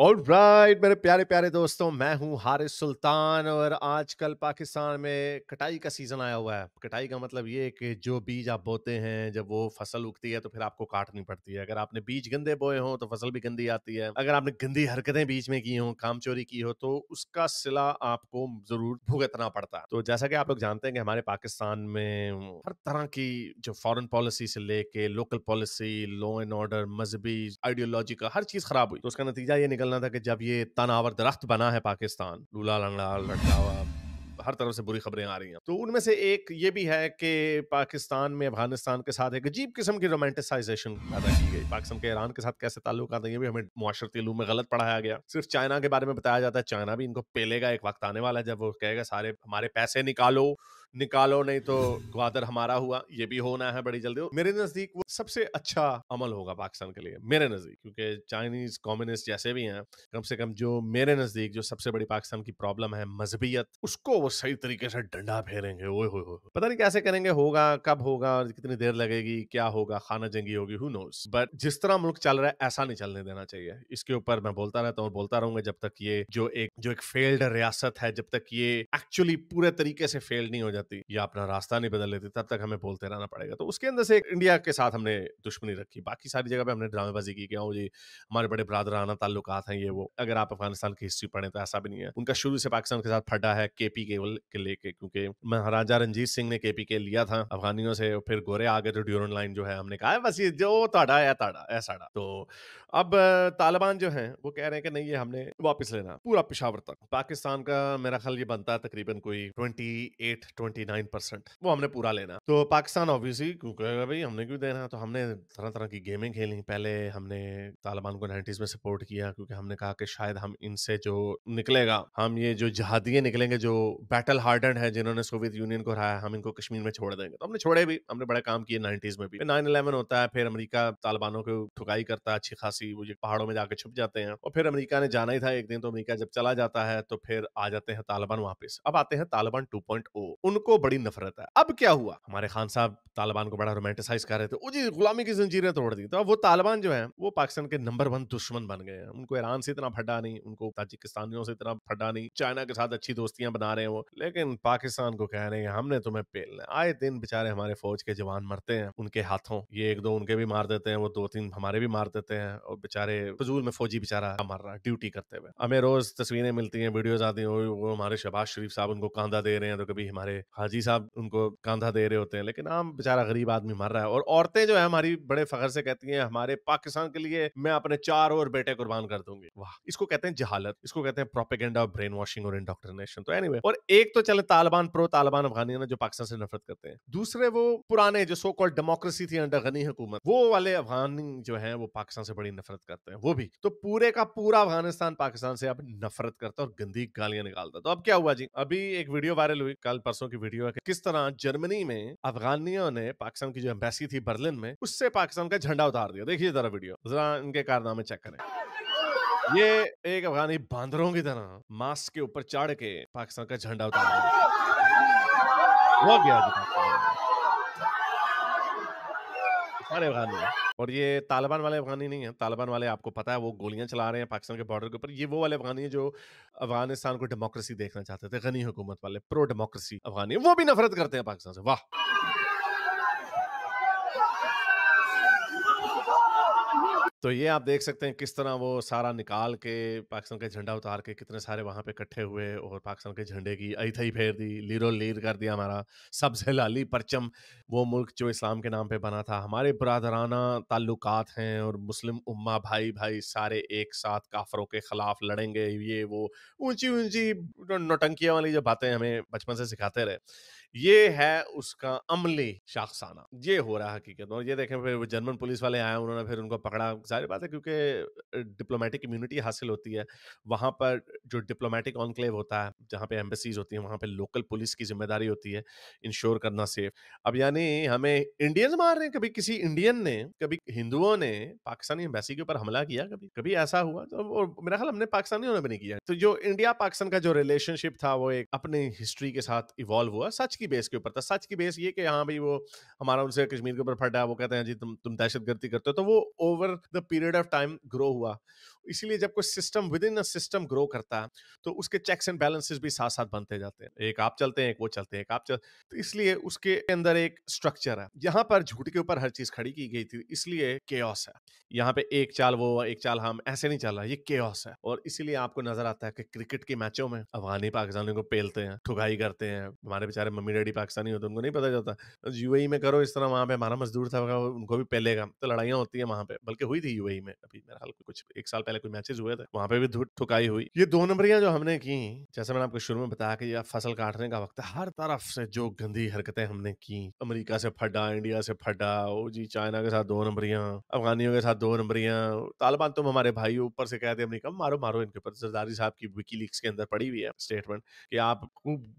all right मेरे प्यारे प्यारे दोस्तों मैं हूं हारिस सुल्तान और आजकल पाकिस्तान में कटाई का सीज़न आया हुआ है कटाई का मतलब ये कि जो बीज आप बोते हैं जब वो फसल उगती है तो फिर आपको काटनी पड़ती है अगर आपने बीज गंदे बोए हों तो फसल भी गंदी आती है अगर आपने गंदी हरकतें बीच में की हों काम चोरी की हो तो उसका सिला आपको जरूर भुगतना पड़ता है तो जैसा कि आप लोग जानते हैं कि हमारे पाकिस्तान में हर तरह की जो फॉरन पॉलिसी से लेके local policy law and order मजहबी आइडियोलॉजी का हर चीज़ खराब हुई तो उसका नतीजा ये निकल निकलना था कि जब ये तनावर दरख्त बना है पाकिस्तान लूला लंगड़ा लटका हुआ हर तरफ से बुरी खबरें आ रही हैं तो उनमें से एक ये भी है कि पाकिस्तान में अफगानिस्तान के साथ एक अजीब किस्म की रोमांटिसाइजेशन पैदा की गई पाकिस्तान के ईरान के साथ कैसे ताल्लुक आते हैं ये भी हमें माशरती लू में गलत पढ़ाया गया सिर्फ चाइना के बारे में बताया जाता है चाइना भी इनको पेलेगा एक वक्त आने वाला है जब वो कहेगा सारे हमारे पैसे निकालो निकालो नहीं तो ग्वादर हमारा हुआ ये भी होना है बड़ी जल्दी मेरे नजदीक वो सबसे अच्छा अमल होगा पाकिस्तान के लिए मेरे नजदीक क्योंकि चाइनीज कम्युनिस्ट जैसे भी हैं कम से कम जो मेरे नजदीक जो सबसे बड़ी पाकिस्तान की प्रॉब्लम है मजहबियत उसको वो सही तरीके से डंडा फेरेंगे ओ हो, हो पता नहीं कैसे करेंगे होगा कब होगा कितनी देर लगेगी क्या होगा खाना जंगी होगी हु नोस बट जिस तरह मुल्क चल रहा है ऐसा नहीं चलने देना चाहिए इसके ऊपर मैं बोलता रहता हूँ बोलता रहूंगा जब तक ये जो एक जो एक फेल्ड रियासत है जब तक ये एक्चुअली पूरे तरीके से फेल्ड नहीं हो जाता रहती या अपना रास्ता नहीं बदल लेती तब तक हमें बोलते रहना पड़ेगा तो उसके अंदर से इंडिया के साथ हमने दुश्मनी रखी बाकी सारी जगह पे हमने ड्रामेबाजी की क्या जी हमारे बड़े ब्रादराना ताल्लुक हैं ये वो अगर आप अफगानिस्तान की हिस्ट्री पढ़े तो ऐसा भी नहीं है उनका शुरू से पाकिस्तान के साथ फटा है केपी के लेके क्योंकि महाराजा रंजीत सिंह ने केपी के लिया था अफगानियों से फिर गोरे आ गए तो ड्यूरन लाइन जो है हमने कहा बस ये जो ताड़ा है ताड़ा है साड़ा तो अब तालिबान जो है वो कह रहे हैं कि नहीं ये हमने वापस लेना पूरा पिशावर तक पाकिस्तान का मेरा ख्याल ये बनता है तकरीबन कोई twenty eight twenty nine percent वो हमने पूरा लेना तो पाकिस्तान ऑब्वियसली क्यों कहेगा भाई हमने क्यों देना तो हमने तरह तरह की गेमें खेली पहले हमने तालिबान को नाइन्टीज में सपोर्ट किया क्योंकि हमने कहा कि शायद हम इनसे जो निकलेगा हम ये जो जहादिये निकलेंगे जो बैटल हार्डन है जिन्होंने सोवियत यूनियन को हराया हम इनको कश्मीर में छोड़ देंगे तो हमने छोड़े भी हमने बड़े काम किए नाइन्टीज में भी नाइन इलेवन होता है फिर अमरीका तालिबानों को ठुकाई करता है अच्छी खासी वो पहाड़ों में जाकर छुप जाते हैं और फिर अमरीका ने जाना ही था एक दिन तो अमरीका जब चला जाता है तो फिर आ जाते हैं तालिबान वापस अब आते हैं तालिबान टू पॉइंट ओ उनको को बड़ी नफरत है अब क्या हुआ हमारे खान साहब तालिबान को बड़ा रोमांटिसाइज कर रहे थे जी गुलामी की जंजीरें तोड़ दी तो अब वो तालिबान जो है वो पाकिस्तान के नंबर वन दुश्मन बन गए हैं उनको ईरान से इतना फटा नहीं उनको ताजिकिस्तानियों से इतना फटा नहीं चाइना के साथ अच्छी दोस्तियां बना रहे हैं वो लेकिन पाकिस्तान को कह रहे हैं हमने तुम्हें पेलना आए दिन बेचारे हमारे फौज के जवान मरते हैं उनके हाथों ये एक दो उनके भी मार देते हैं वो दो तीन हमारे भी मार देते हैं और बेचारे फजूल में फौजी बेचारा मर रहा है ड्यूटी करते हुए हमें रोज तस्वीरें मिलती हैं वीडियोज आती हैं वो हमारे शहबाज शरीफ साहब उनको कांधा दे रहे हैं तो कभी हमारे हाजी साहब उनको कांधा दे रहे होते हैं लेकिन आम बेचारा गरीब आदमी मर रहा है और औरतें जो है हमारी बड़े फखर से कहती हैं हमारे पाकिस्तान के लिए मैं अपने चार और बेटे कुर्बान कर दूंगी वाह इसको कहते हैं जहालत इसको कहते हैं प्रोपेगेंडा ब्रेन वॉशिंग और इंडोक्ट्रिनेशन तो एनी anyway, और एक तो चले तालिबान प्रो तालिबान अफगानी जो पाकिस्तान से नफरत करते हैं दूसरे वो पुराने जो सो कॉल्ड डेमोक्रेसी थी अंडर गनी हुकूमत वो वाले अफगानी जो है वो पाकिस्तान से बड़ी नफरत करते हैं वो भी तो पूरे का पूरा अफगानिस्तान पाकिस्तान से अब नफरत करता है और गंदी गालियां निकालता तो अब क्या हुआ जी अभी एक वीडियो वायरल हुई कल परसों की वीडियो है कि किस तरह जर्मनी में अफगानियों ने पाकिस्तान की जो एम्बेसी थी बर्लिन में उससे पाकिस्तान का झंडा उतार दिया देखिए जरा वीडियो जरा इनके कारनामे चेक करें ये एक अफगानी बांदरों की तरह मास्क के ऊपर चढ़ के पाकिस्तान का झंडा उतार दिया वो गया अफगानी और ये तालिबान वाले अफगानी नहीं है तालिबान वाले आपको पता है वो गोलियां चला रहे हैं पाकिस्तान के बॉर्डर के ऊपर ये वो वाले अफगानी है जो अफगानिस्तान को डेमोक्रेसी देखना चाहते थे गनी हुकूमत वाले प्रो डेमोक्रेसी अफगानी वो भी नफरत करते हैं पाकिस्तान से वाह तो ये आप देख सकते हैं किस तरह वो सारा निकाल के पाकिस्तान का झंडा उतार के कितने सारे वहाँ पे इकट्ठे हुए और पाकिस्तान के झंडे की अई फेर दी लीरो लीर कर दिया हमारा सब्ज लाली परचम वो मुल्क जो इस्लाम के नाम पे बना था हमारे बरदराना ताल्लुक हैं और मुस्लिम उम्मा भाई भाई सारे एक साथ काफरों के खिलाफ लड़ेंगे ये वो ऊंची ऊंची नोटंकियाँ वाली जो बातें हमें बचपन से सिखाते रहे ये है उसका अमली शाखसाना ये हो रहा हकीकत और ये देखें फिर जर्मन पुलिस वाले आए उन्होंने फिर उनको पकड़ा जाहिर बात है क्योंकि डिप्लोमेटिक इम्यूनिटी हासिल होती है वहाँ पर जो डिप्लोमेटिक ऑनक्लेव होता है जहाँ पे एम्बेसीज होती हैं वहाँ पे लोकल पुलिस की जिम्मेदारी होती है इंश्योर करना सेफ अब यानी हमें इंडियंस मार रहे हैं कभी किसी इंडियन ने कभी हिंदुओं ने पाकिस्तानी एम्बेसी के ऊपर हमला किया कभी कभी ऐसा हुआ तो मेरा ख्याल हमने पाकिस्तानियों ने भी नहीं किया तो जो इंडिया पाकिस्तान का जो रिलेशनशिप था वो एक अपने हिस्ट्री के साथ इवॉल्व हुआ सच की बेस के ऊपर था सच की बेस ये कि हाँ भाई वो हमारा उनसे कश्मीर के ऊपर फटा वो कहते हैं जी तुम तुम दहशत गर्दी करते हो तो वो over the period of time grow हुआ इसीलिए जब कोई system within a system grow करता है तो उसके चेक्स एंड बैलेंसेस भी साथ साथ बनते जाते हैं एक आप चलते हैं एक वो चलते हैं एक आप चल तो इसलिए उसके अंदर एक स्ट्रक्चर है यहाँ पर झूठ के ऊपर हर चीज खड़ी की गई थी इसलिए के है यहाँ पे एक चाल वो एक चाल हम ऐसे नहीं चल रहा ये के है और इसीलिए आपको नजर आता है कि क्रिकेट के मैचों में अफगानी पाकिस्तानी को पेलते हैं ठुकाई करते हैं हमारे बेचारे मम्मी डैडी पाकिस्तानी होते उनको नहीं पता चलता यूएई e में करो इस तरह वहां पे हमारा मजदूर था उनको भी पहलेगा तो लड़ाइयाँ होती है वहां पे बल्कि हुई थी यूएई में अभी मेरा हाल कुछ एक साल पहले कोई मैचेस हुए थे वहां पे भी धुट ठुकाई हुई ये दो नंबरियां जो हमने की जैसे मैंने आपको शुरू में बताया कि यह फसल काटने का वक्त हर तरफ से जो गंदी हरकतें हमने की अमेरिका से फटा इंडिया से फटा ओ जी चाइना के साथ दो नंबरियां अफगानियों के साथ दो नंबरियां तालिबान तुम तो हमारे भाई ऊपर से कहते अमरीका मारो मारो इनके ऊपर सरदारी साहब की विकी लीक्स के अंदर पड़ी हुई है स्टेटमेंट कि आप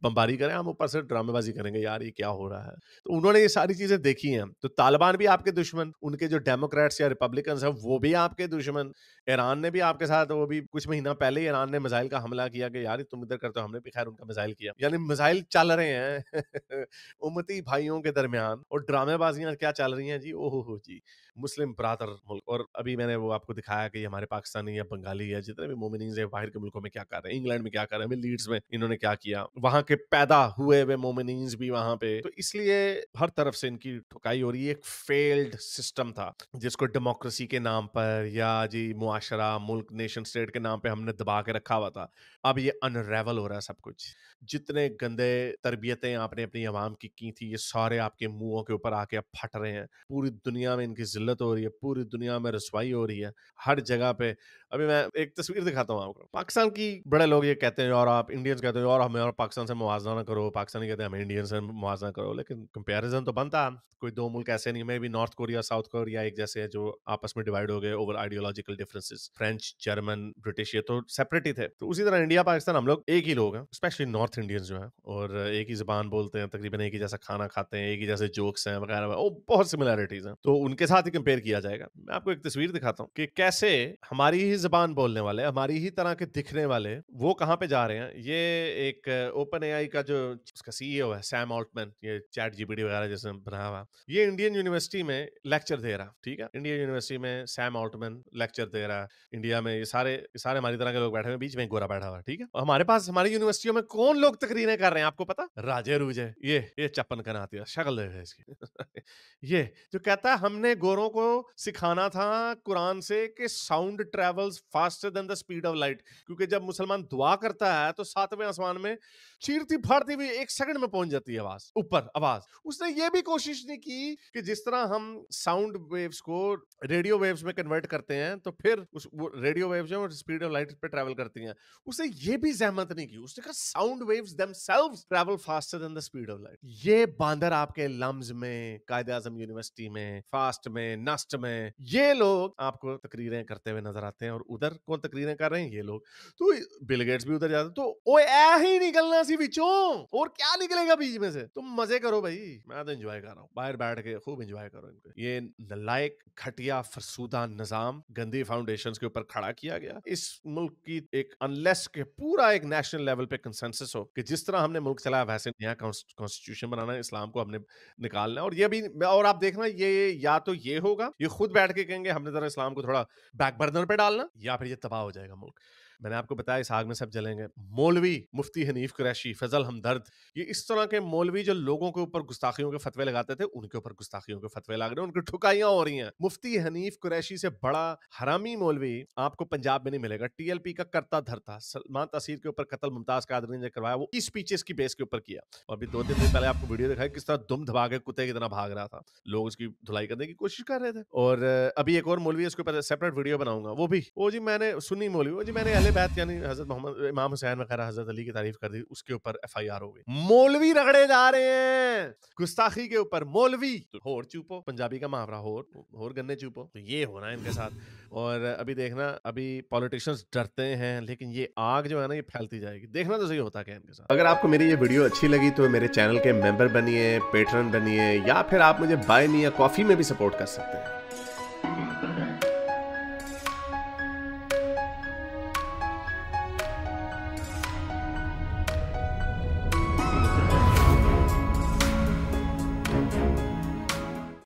बम्बारी करें हम ऊपर से ड्रामेबाजी करेंगे यार ये क्या हो रहा है तो उन्होंने ये सारी चीजें देखी हैं तो तालिबान भी आपके दुश्मन उनके जो डेमोक्रेट्स या रिपब्लिकन है मतलब वो भी आपके दुश्मन ईरान ने भी आपके साथ वो भी कुछ महीना पहले ही ईरान ने मिसाइल का हमला किया कि यार तुम इधर करते हो हमने भी खैर उनका मिसाइल किया यानी मिसाइल चल रहे हैं उमती भाइयों के दरमियान और ड्रामेबाजियां क्या चल रही हैं जी ओहो हो जी मुस्लिम बरातर मुल्क और अभी मैंने वो आपको दिखाया कि हमारे पाकिस्तानी या बंगाली या जितने भी मोमिन है बाहर के मुल्कों में क्या कर रहे हैं इंग्लैंड में क्या कर रहे हैं लीड्स में इन्होंने क्या किया वहां के पैदा हुए हुए मोमिन भी वहां पे तो इसलिए हर तरफ से इनकी ठुकाई हो रही है एक फेल्ड सिस्टम था जिसको डेमोक्रेसी के नाम पर या जी मुआशरा मुल्क नेशन स्टेट के नाम पे हमने दबा के रखा हुआ था अब ये अनरेवल हो रहा है सब कुछ जितने गंदे तरबियतें आपने अपनी आवाम की की थी ये सारे आपके मुंहों के ऊपर आके अब फट रहे हैं पूरी दुनिया में इनकी जिल्लत हो रही है पूरी दुनिया में रसवाई हो रही है हर जगह पे अभी मैं एक तस्वीर दिखाता हूँ आपको पाकिस्तान की बड़े लोग ये कहते हैं और आप इंडियंस कहते हैं और हमें और पाकिस्तान से मुआवजा ना करो पाकिस्तानी कहते हैं हमें इंडियन से मुआवजा करो लेकिन कंपेरिजन तो बनता कोई दो मुल्क ऐसे नहीं मे भी नॉर्थ कोरिया साउथ कोरिया एक जैसे है जो आपस में डिवाइड हो गए over ideological differences French German British ये तो सेपरेट ही थे तो उसी तरह इंडिया पाकिस्तान हम लोग एक ही लोग हैं स्पेशली नॉर्थ इंडियंस जो है और एक ही जबान बोलते हैं तकरीबन एक ही जैसा खाना खाते हैं एक ही जैसे जोक्स हैं वगैरह वो बहुत सिमिलैरिटीज हैं तो उनके साथ कंपेयर किया जाएगा मैं आपको एक तस्वीर दिखाता हूँ कि कैसे हमारी ही जबान बोलने वाले हमारी ही तरह के दिखने वाले वो कहाँ पे जा रहे हैं ये एक ओपन ए का जो उसका सीईओ e है सैम ऑल्टमैन ये चैट जी वगैरह जैसे बना हुआ ये इंडियन यूनिवर्सिटी में लेक्चर दे रहा ठीक है इंडियन यूनिवर्सिटी में सैम ऑल्टमैन लेक्चर दे रहा इंडिया में ये सारे ये सारे हमारी तरह के लोग बैठे हुए बीच में गोरा बैठा हुआ ठीक है हमारे पास हमारी यूनिवर्सिटियों में कौन लोग तकरीरें कर रहे हैं आपको पता राजे रूजे ये ये चप्पन कनाती है शक्ल है इसकी ये जो कहता है हमने गोरों लोगों को सिखाना था कुरान से कि sound travels faster than the speed of light क्योंकि जब मुसलमान दुआ करता है तो सातवें आसमान में चीरती फाड़ती हुई एक सेकंड में पहुंच जाती है आवाज ऊपर आवाज उसने ये भी कोशिश नहीं की कि जिस तरह हम साउंड वेव्स को रेडियो वेव्स में कन्वर्ट करते हैं तो फिर उस वो रेडियो वेव्स जो स्पीड ऑफ लाइट पे ट्रैवल करती हैं उसने ये भी जहमत नहीं की उसने कहा sound waves themselves travel faster than the speed of light ये बांदर आपके लम्स में कायदे आजम यूनिवर्सिटी में फास्ट में नष्ट में ये लोग आपको तकरीरें करते हुए नजर आते हैं और उधर कौन तकरीरें कर रहे हैं ये लोग तो बिल गेट्स भी उधर जाते तो ओ ही निकलना सी बिचो और क्या निकलेगा बीच में से तुम मजे करो भाई मैं तो इंजॉय कर रहा हूँ बाहर बैठ के खूब इंजॉय करो इनको ये नलायक घटिया फरसूदा निजाम गंदी फाउंडेशन के ऊपर खड़ा किया गया इस मुल्क की एक अनलेस के पूरा एक नेशनल लेवल पे कंसेंसस हो कि जिस तरह हमने मुल्क चलाया वैसे नया कॉन्स्टिट्यूशन बनाना है इस्लाम को हमने निकालना और ये भी और आप देखना ये या तो ये होगा ये खुद बैठ के कहेंगे हमने जरा इस्लाम को थोड़ा बैकबर्नर पे डालना या फिर ये तबाह हो जाएगा मुल्क मैंने आपको बताया इस आग में सब जलेंगे मौलवी मुफ्ती हनीफ कुरैशी फजल हमदर्द ये इस तरह के मौलवी जो लोगों के ऊपर गुस्ताखियों के फतवे लगाते थे उनके ऊपर गुस्ताखियों के फतवे लग रहे हैं उनकी ठुकाइयां हो रही हैं मुफ्ती हनीफ कुरैशी से बड़ा हरामी मौलवी आपको पंजाब में नहीं मिलेगा टीएलपी का करता धरता सलमान तसीर के ऊपर कतल मुमताज कादरी ने करवाया वो इस पीछे की बेस के ऊपर किया और अभी दो तीन दिन पहले आपको वीडियो दिखाई किस तरह दुम धबा के कुत्ते की तरह भाग रहा था लोग उसकी धुलाई करने की कोशिश कर रहे थे और अभी एक और मौलवी उसके ऊपर सेपरेट वीडियो बनाऊंगा वो भी वो जी मैंने सुनी मौलवी वो जी मैंने बाद यानी हजरत मोहम्मद इमाम हुसैन वगैरह हजरत अली की तारीफ कर दी उसके ऊपर एफ आई आर हो गई मौलवी रगड़े जा रहे हैं गुस्ताखी के ऊपर मौलवी होर चुपो पंजाबी का मुहावरा होर होर गन्ने चुपो तो ये हो रहा है इनके साथ और अभी देखना अभी पॉलिटिशियंस डरते हैं लेकिन ये आग जो है ना ये फैलती जाएगी देखना तो सही होता क्या इनके साथ अगर आपको मेरी ये वीडियो अच्छी लगी तो मेरे चैनल के मेंबर बनिए पेटर्न बनिए या फिर आप मुझे बाय या कॉफी में भी सपोर्ट कर सकते हैं